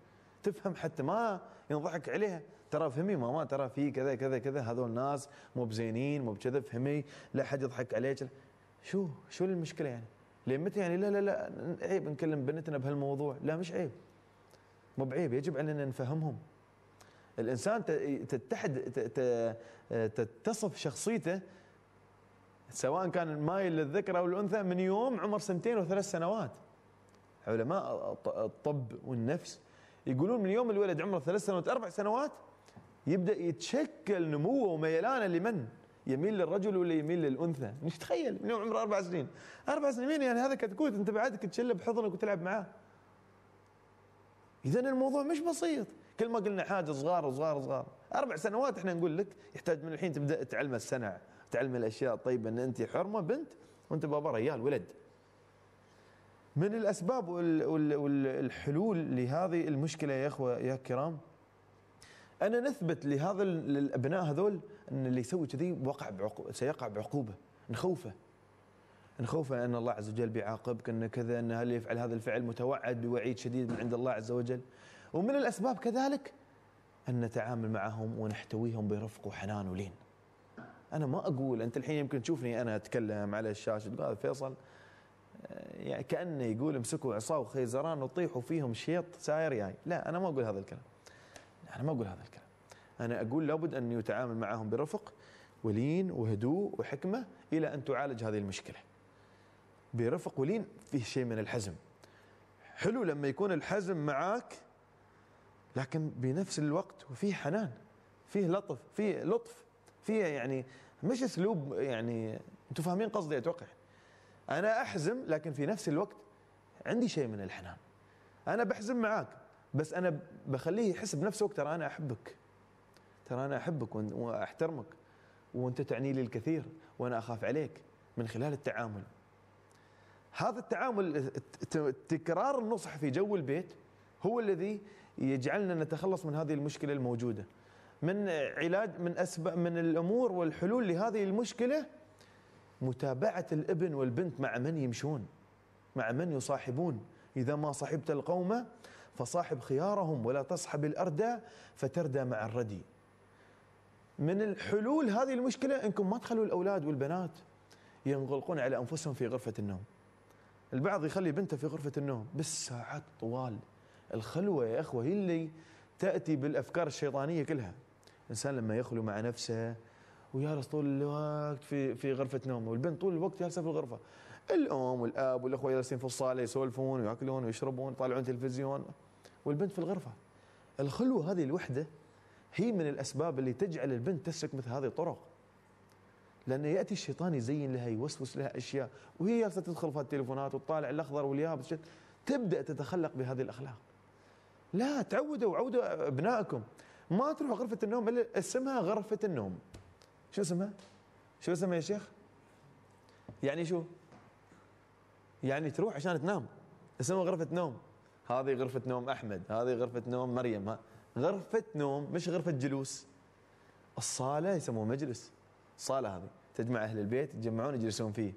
تفهم حتى ما ينضحك عليها ترى فهمي ماما ترى في كذا كذا كذا هذول ناس مو بزينين مو بكذا فهمي لا حد يضحك عليك شو شو المشكله يعني؟ لين متى يعني لا لا لا عيب نكلم بنتنا بهالموضوع لا مش عيب مو بعيب يجب علينا نفهمهم الانسان تتحد تتصف شخصيته سواء كان مايل للذكر او الانثى من يوم عمر سنتين وثلاث سنوات علماء الطب والنفس يقولون من يوم الولد عمره ثلاث سنوات اربع سنوات يبدا يتشكل نموه وميلانه لمن؟ يميل للرجل ولا يميل للانثى؟ مش تخيل من يوم عمره اربع سنين، اربع سنين مين يعني هذا كتكوت انت بعدك تشله بحضنك وتلعب معاه. اذا الموضوع مش بسيط، كل ما قلنا حاجه صغار صغار صغار، اربع سنوات احنا نقول لك يحتاج من الحين تبدا تعلم السنع، تعلم الاشياء الطيبه ان انت حرمه بنت وانت بابا ريال ولد. من الاسباب والحلول لهذه المشكله يا اخوه يا كرام انا نثبت لهذا الابناء هذول ان اللي يسوي كذي وقع سيقع بعقوبه نخوفه نخوفه ان الله عز وجل بيعاقبك ان كذا ان هل يفعل هذا الفعل متوعد بوعيد شديد من عند الله عز وجل ومن الاسباب كذلك ان نتعامل معهم ونحتويهم برفق وحنان ولين انا ما اقول انت الحين يمكن تشوفني انا اتكلم على الشاشه تقول هذا فيصل آه، يعني كانه يقول امسكوا عصا وخيزران وطيحوا فيهم شيط ساير يعني لا انا ما اقول هذا الكلام أنا ما أقول هذا الكلام أنا أقول لابد أن يتعامل معهم برفق ولين وهدوء وحكمة إلى أن تعالج هذه المشكلة برفق ولين فيه شيء من الحزم حلو لما يكون الحزم معاك لكن بنفس الوقت وفيه حنان فيه لطف فيه لطف فيه يعني مش اسلوب يعني انتم فاهمين قصدي اتوقع انا احزم لكن في نفس الوقت عندي شيء من الحنان انا بحزم معاك بس انا بخليه يحس بنفسه وقت ترى انا احبك ترى انا احبك واحترمك وانت تعني لي الكثير وانا اخاف عليك من خلال التعامل هذا التعامل تكرار النصح في جو البيت هو الذي يجعلنا نتخلص من هذه المشكله الموجوده من علاج من اسباب من الامور والحلول لهذه المشكله متابعه الابن والبنت مع من يمشون مع من يصاحبون اذا ما صاحبت القوم فصاحب خيارهم ولا تصحب الأردى فتردى مع الردي من الحلول هذه المشكلة أنكم ما تخلوا الأولاد والبنات ينغلقون على أنفسهم في غرفة النوم البعض يخلي بنته في غرفة النوم بالساعات طوال الخلوة يا أخوة هي اللي تأتي بالأفكار الشيطانية كلها الإنسان لما يخلو مع نفسه ويارس طول الوقت في في غرفة نومه والبنت طول الوقت جالسة في الغرفة الأم والأب والأخوة جالسين في الصالة يسولفون ويأكلون ويشربون يطالعون تلفزيون والبنت في الغرفه الخلوه هذه الوحده هي من الاسباب اللي تجعل البنت تسلك مثل هذه الطرق لانه ياتي الشيطان يزين لها يوسوس لها اشياء وهي جالسه تدخل في التليفونات وتطالع الاخضر واليابس تبدا تتخلق بهذه الاخلاق لا تعودوا عودوا ابنائكم ما تروح غرفه النوم الا اسمها غرفه النوم شو اسمها؟ شو اسمها يا شيخ؟ يعني شو؟ يعني تروح عشان تنام اسمها غرفه نوم هذه غرفه نوم احمد هذه غرفه نوم مريم ها. غرفه نوم مش غرفه جلوس الصاله يسموها مجلس الصاله هذه تجمع اهل البيت يتجمعون يجلسون فيه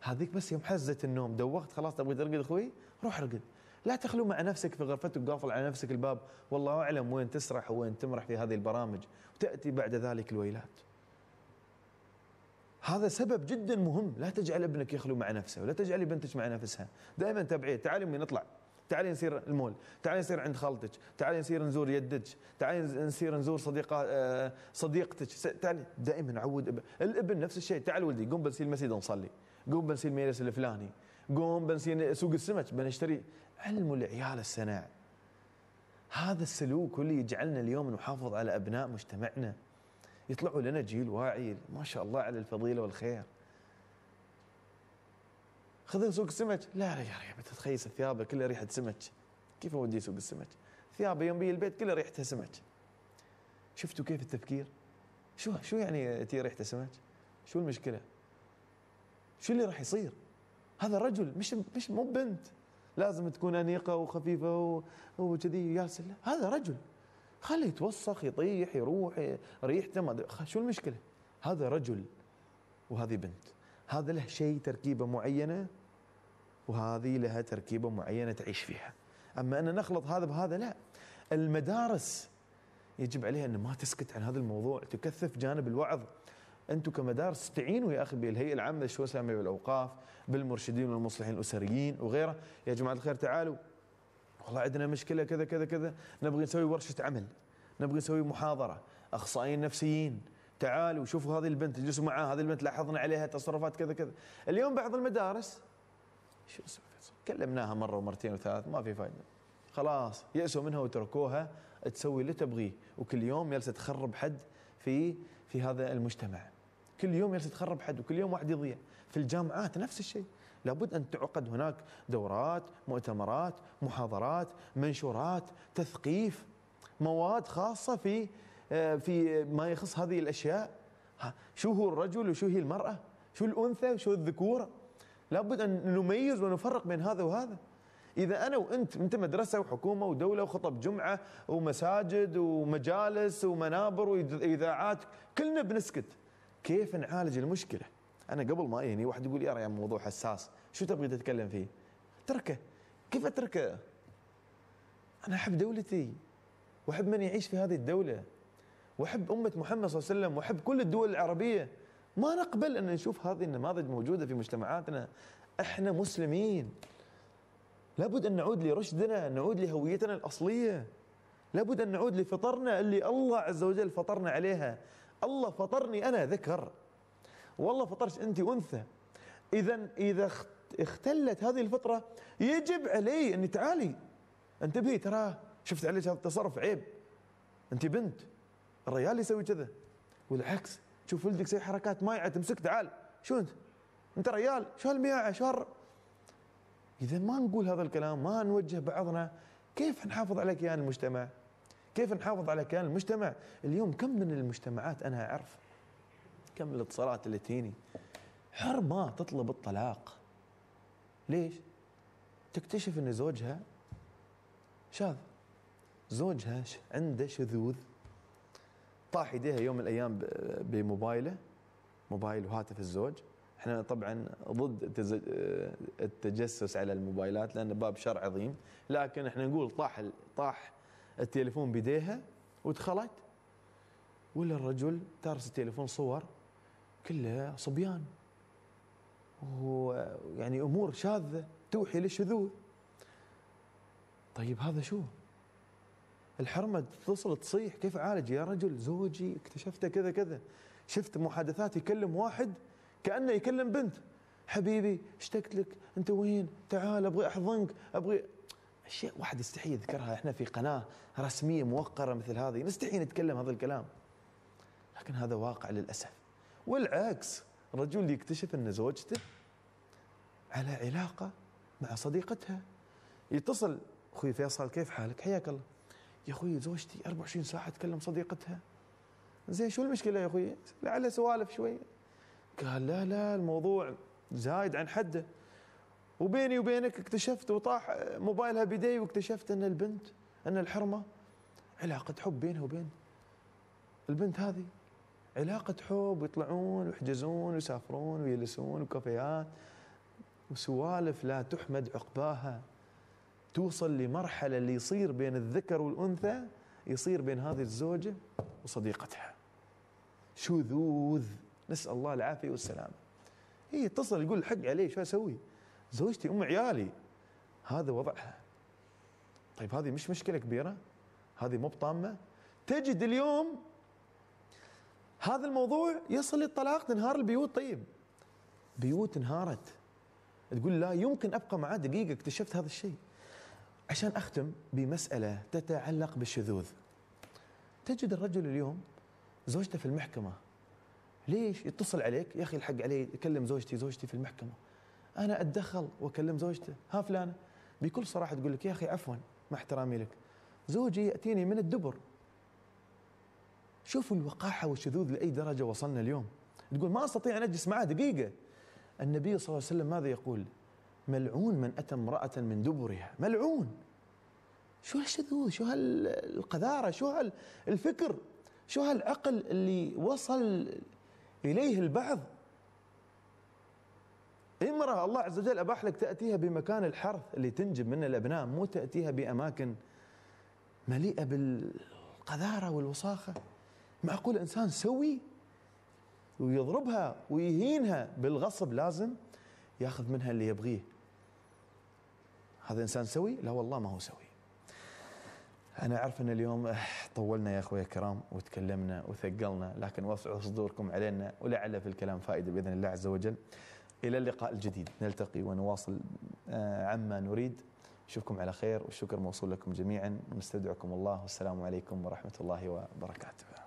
هذيك بس يوم حزت النوم دوخت خلاص تبغى ترقد اخوي روح ارقد لا تخلو مع نفسك في غرفتك قافل على نفسك الباب والله اعلم وين تسرح وين تمرح في هذه البرامج وتاتي بعد ذلك الويلات هذا سبب جدا مهم لا تجعل ابنك يخلو مع نفسه ولا تجعلي بنتك مع نفسها دائما تابعيه تعالي امي نطلع تعالي نصير المول تعالي نصير عند خالتك تعالي نصير نزور يدك تعالي نصير نزور صديقه آه، صديقتك تعالي دائما عود الابن نفس الشيء تعال ولدي قوم بنسير المسجد نصلي قوم بنسير المجلس الفلاني قوم بنسير سوق السمك بنشتري علموا العيال السنع هذا السلوك اللي يجعلنا اليوم نحافظ على ابناء مجتمعنا يطلعوا لنا جيل واعي ما شاء الله على الفضيله والخير خذني سوق السمك لا لا يا ريح تتخيس ثيابه كلها ريحه سمك كيف اوديه سوق السمك ثيابه يوم بي البيت كلها ريحتها سمك شفتوا كيف التفكير شو شو يعني تي ريحته سمك شو المشكله شو اللي راح يصير هذا رجل مش مش مو بنت لازم تكون انيقه وخفيفه وكذي ياسر هذا رجل خليه يتوسخ يطيح يروح ريحته ما شو المشكله هذا رجل وهذه بنت هذا له شيء تركيبه معينه وهذه لها تركيبة معينة تعيش فيها أما أن نخلط هذا بهذا لا المدارس يجب عليها أن ما تسكت عن هذا الموضوع تكثف جانب الوعظ أنتم كمدارس استعينوا يا أخي بالهيئة العامة للشؤون الإسلامية والأوقاف بالمرشدين والمصلحين الأسريين وغيره يا جماعة الخير تعالوا والله عندنا مشكلة كذا كذا كذا نبغي نسوي ورشة عمل نبغي نسوي محاضرة أخصائيين نفسيين تعالوا شوفوا هذه البنت اجلسوا معها هذه البنت لاحظنا عليها تصرفات كذا كذا اليوم بعض المدارس شو اسوي؟ فيصل كلمناها مرة ومرتين وثلاث ما في فايدة خلاص يأسوا منها وتركوها تسوي اللي تبغيه وكل يوم جالسة تخرب حد في في هذا المجتمع كل يوم جالسة تخرب حد وكل يوم واحد يضيع في الجامعات نفس الشيء لابد أن تعقد هناك دورات مؤتمرات محاضرات منشورات تثقيف مواد خاصة في في ما يخص هذه الأشياء شو هو الرجل وشو هي المرأة شو الأنثى وشو الذكور لابد ان نميز ونفرق بين هذا وهذا اذا انا وانت انت مدرسه وحكومه ودوله وخطب جمعه ومساجد ومجالس ومنابر واذاعات كلنا بنسكت كيف نعالج المشكله؟ انا قبل ما يعني واحد يقول يا موضوع حساس شو تبغي تتكلم فيه؟ تركه كيف اتركه؟ انا احب دولتي واحب من يعيش في هذه الدوله واحب امه محمد صلى الله عليه وسلم واحب كل الدول العربيه ما نقبل ان نشوف هذه النماذج موجوده في مجتمعاتنا احنا مسلمين لابد ان نعود لرشدنا نعود لهويتنا الاصليه لابد ان نعود لفطرنا اللي الله عز وجل فطرنا عليها الله فطرني انا ذكر والله فطرش انت انثى اذا اذا اختلت هذه الفطره يجب علي اني تعالي انتبهي ترى شفت عليك هذا التصرف عيب انت بنت الرجال يسوي كذا والعكس تشوف ولدك يسوي حركات مايعه تمسك تعال شو انت؟ انت ريال شو هالمياعه شو هال... اذا ما نقول هذا الكلام ما نوجه بعضنا كيف نحافظ على كيان المجتمع؟ كيف نحافظ على كيان المجتمع؟ اليوم كم من المجتمعات انا اعرف كم الاتصالات اللي تجيني حر ما تطلب الطلاق ليش؟ تكتشف ان زوجها شاذ زوجها عنده شذوذ طاح ايديها يوم من الايام بموبايله موبايل وهاتف الزوج احنا طبعا ضد التجسس على الموبايلات لان باب شر عظيم لكن احنا نقول طاح طاح التليفون بيديها ودخلت ولا الرجل تارس التليفون صور كلها صبيان ويعني امور شاذه توحي للشذوذ طيب هذا شو؟ الحرمه تتصل تصيح كيف اعالج يا رجل زوجي اكتشفته كذا كذا شفت محادثات يكلم واحد كانه يكلم بنت حبيبي اشتقت لك انت وين تعال ابغي احضنك ابغي اشياء واحد يستحي يذكرها احنا في قناه رسميه موقره مثل هذه نستحي نتكلم هذا الكلام لكن هذا واقع للاسف والعكس رجل يكتشف ان زوجته على علاقه مع صديقتها يتصل اخوي فيصل كيف حالك حياك الله يا اخوي زوجتي 24 ساعه تكلم صديقتها زين شو المشكله يا اخوي لعل سوالف شوي قال لا لا الموضوع زايد عن حده وبيني وبينك اكتشفت وطاح موبايلها بيدي واكتشفت ان البنت ان الحرمه علاقه حب بينها وبين البنت هذه علاقة حب ويطلعون ويحجزون ويسافرون ويجلسون وكافيات وسوالف لا تحمد عقباها توصل لمرحلة اللي يصير بين الذكر والأنثى يصير بين هذه الزوجة وصديقتها شذوذ نسأل الله العافية والسلامة هي تصل يقول الحق علي شو أسوي زوجتي أم عيالي هذا وضعها طيب هذه مش مشكلة كبيرة هذه مو بطامة تجد اليوم هذا الموضوع يصل للطلاق تنهار البيوت طيب بيوت انهارت تقول لا يمكن ابقى معاه دقيقه اكتشفت هذا الشيء عشان اختم بمساله تتعلق بالشذوذ تجد الرجل اليوم زوجته في المحكمه ليش يتصل عليك يا اخي الحق علي يكلم زوجتي زوجتي في المحكمه انا اتدخل واكلم زوجته ها فلانه بكل صراحه تقول لك يا اخي عفوا مع احترامي لك زوجي ياتيني من الدبر شوفوا الوقاحه والشذوذ لاي درجه وصلنا اليوم تقول ما استطيع ان اجلس معه دقيقه النبي صلى الله عليه وسلم ماذا يقول ملعون من أتى امرأة من دبرها ملعون شو هالشذوذ شو هالقذارة شو هالفكر شو هالعقل اللي وصل إليه البعض امرأة الله عز وجل أباح لك تأتيها بمكان الحرث اللي تنجب منه الأبناء مو تأتيها بأماكن مليئة بالقذارة والوساخة معقول إنسان سوي ويضربها ويهينها بالغصب لازم ياخذ منها اللي يبغيه هذا انسان سوي لا والله ما هو سوي انا اعرف ان اليوم أه، طولنا يا اخوي الكرام وتكلمنا وثقلنا لكن وسعوا صدوركم علينا ولعل في الكلام فائده باذن الله عز وجل الى اللقاء الجديد نلتقي ونواصل أه، عما نريد اشوفكم على خير والشكر موصول لكم جميعا نستودعكم الله والسلام عليكم ورحمه الله وبركاته